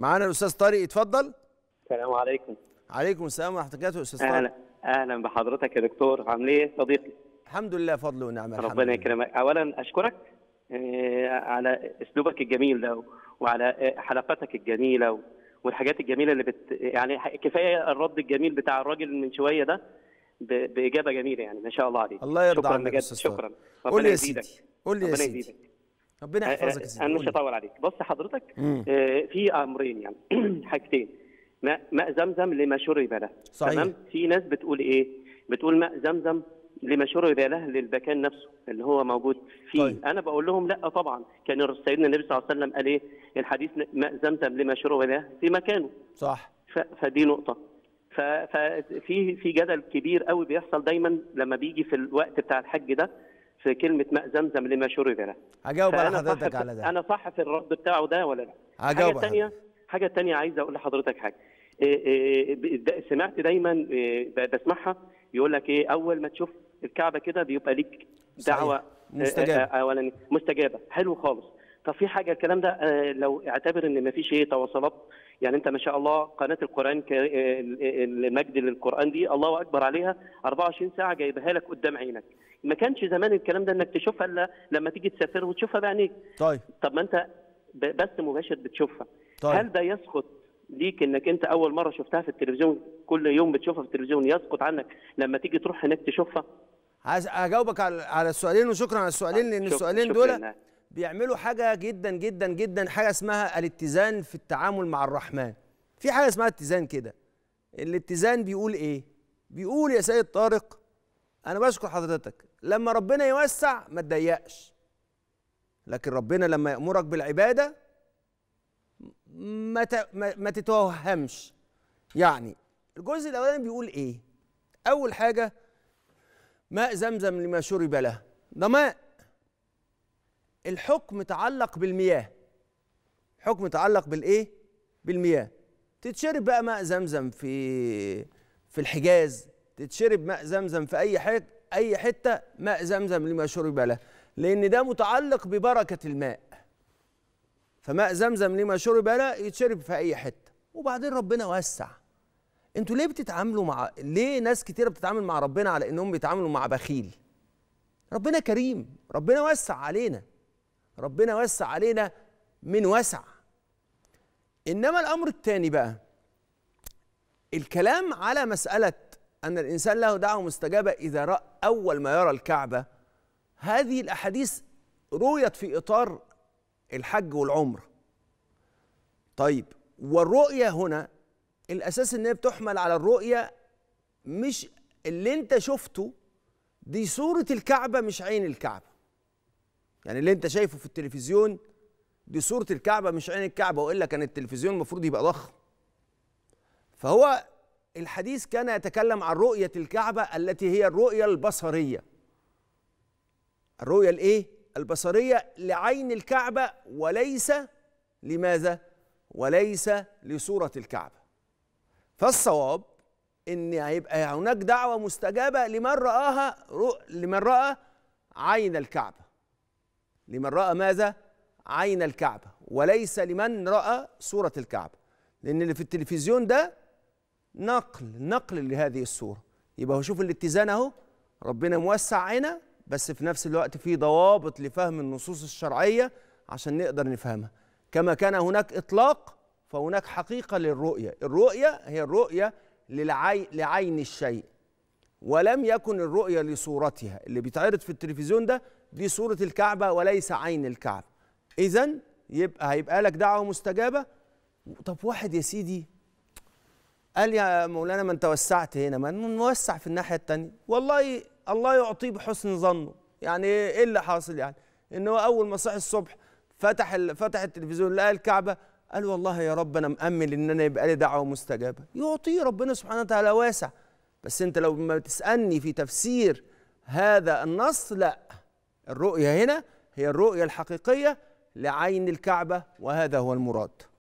معانا الاستاذ طارق اتفضل السلام عليكم عليكم السلام ورحمه الله وبركاته استاذ طارق اهلا اهلا بحضرتك يا دكتور عامل ايه صديقي الحمد لله فضل ونعمه ربنا يكرمك اولا اشكرك آه، على اسلوبك الجميل ده وعلى آه، حلقاتك الجميله والحاجات الجميله اللي بت يعني كفايه الرد الجميل بتاع الراجل من شويه ده باجابه جميله يعني ما شاء الله عليك الله يرضى عنك شكرا شكرا قول لي يا سيدي قول لي يا سيدي ربنا يحفظك يا انا مش هطول عليك بص حضرتك آه، في امرين يعني حاجتين ماء زمزم لما شرب له صحيح. تمام في ناس بتقول ايه بتقول ماء زمزم لما شرب له للبكان نفسه اللي هو موجود فيه طيب. انا بقول لهم لا طبعا كان سيدنا النبي صلى الله عليه وسلم قال ايه الحديث ماء زمزم لما شرب له في مكانه صح فدي نقطه ففي في جدل كبير قوي بيحصل دايما لما بيجي في الوقت بتاع الحج ده في كلمه ماء زمزم لما شرب له هجاوب على حضرتك على ده انا صح في الرد بتاعه ده ولا لا هجاوب حاجه ثانيه حاجه ثانيه عايز اقول لحضرتك حاجه إيه إيه, إيه، سمعت دايما إيه بسمعها يقول لك ايه اول ما تشوف الكعبه كده بيبقى ليك دعوه إيه، إيه، مستجابه اولا مستجابه حلو خالص طب في حاجه الكلام ده آه، لو اعتبر ان ما فيش ايه تواصلات يعني انت ما شاء الله قناه القران آه، المجد للقران دي الله اكبر عليها 24 ساعه جايبها لك قدام عينك ما كانش زمان الكلام ده انك تشوفها الا لما تيجي تسافر وتشوفها بعينيك طيب طب ما انت بس مباشر بتشوفها طيب. هل ده يسقط ليك انك انت اول مره شفتها في التلفزيون كل يوم بتشوفها في التلفزيون يسقط عنك لما تيجي تروح هناك تشوفها هجاوبك على على السؤالين وشكرا على السؤالين طيب، لان السؤالين دول بيعملوا حاجه جدا جدا جدا حاجه اسمها الاتزان في التعامل مع الرحمن في حاجه اسمها اتزان كده الاتزان بيقول ايه بيقول يا سيد طارق انا بشكر حضرتك لما ربنا يوسع ما تضيقش لكن ربنا لما يامرك بالعباده ما ما تتوهمش يعني الجزء الاولاني بيقول ايه اول حاجه ماء زمزم لما شرب له ده ماء الحكم تعلق بالمياه حكم تعلق بالايه بالمياه تتشرب بقى ماء زمزم في في الحجاز تتشرب ماء زمزم في اي حاجه اي حته ماء زمزم لما شرب له لان ده متعلق ببركه الماء فماء زمزم لما شرب له يتشرب في اي حته وبعدين ربنا وسع انتوا ليه بتتعاملوا مع ليه ناس كتير بتتعامل مع ربنا على انهم بيتعاملوا مع بخيل ربنا كريم ربنا وسع علينا ربنا وسع علينا من وسع انما الامر الثاني بقى الكلام على مساله ان الانسان له دعوه مستجابه اذا راى اول ما يرى الكعبه هذه الاحاديث رويت في اطار الحج والعمر طيب والرؤيه هنا الاساس ان هي بتحمل على الرؤيه مش اللي انت شفته دي صوره الكعبه مش عين الكعبه يعني اللي انت شايفه في التلفزيون دي صورة الكعبة مش عين الكعبة وإلا كان التلفزيون المفروض يبقى ضخم فهو الحديث كان يتكلم عن رؤية الكعبة التي هي الرؤية البصرية الرؤية الايه؟ البصرية لعين الكعبة وليس لماذا؟ وليس لصورة الكعبة فالصواب ان هيبقى هناك دعوة مستجابة لمن رآها لمن رأى عين الكعبة لمن رأى ماذا؟ عين الكعبة وليس لمن رأى صورة الكعبة لأن اللي في التلفزيون ده نقل نقل لهذه الصورة يبقى هو شوف الاتزان أهو ربنا موسع عينا بس في نفس الوقت في ضوابط لفهم النصوص الشرعية عشان نقدر نفهمها كما كان هناك إطلاق فهناك حقيقة للرؤية الرؤية هي الرؤية لعين الشيء ولم يكن الرؤية لصورتها اللي بيتعرض في التلفزيون ده دي صورة الكعبة وليس عين الكعبة إذا يبقى هيبقى لك دعوة مستجابة طب واحد يا سيدي قال يا مولانا ما انت وسعت هنا ما نوسع في الناحية التانية والله الله يعطيه بحسن ظنه يعني ايه اللي حاصل يعني ان هو اول ما صحي الصبح فتح فتح التلفزيون لقى الكعبه قال والله يا رب انا مامل ان انا يبقى لي دعوه مستجابه يعطيه ربنا سبحانه وتعالى واسع بس انت لو ما تسالني في تفسير هذا النص لا الرؤيه هنا هي الرؤيه الحقيقيه لعين الكعبه وهذا هو المراد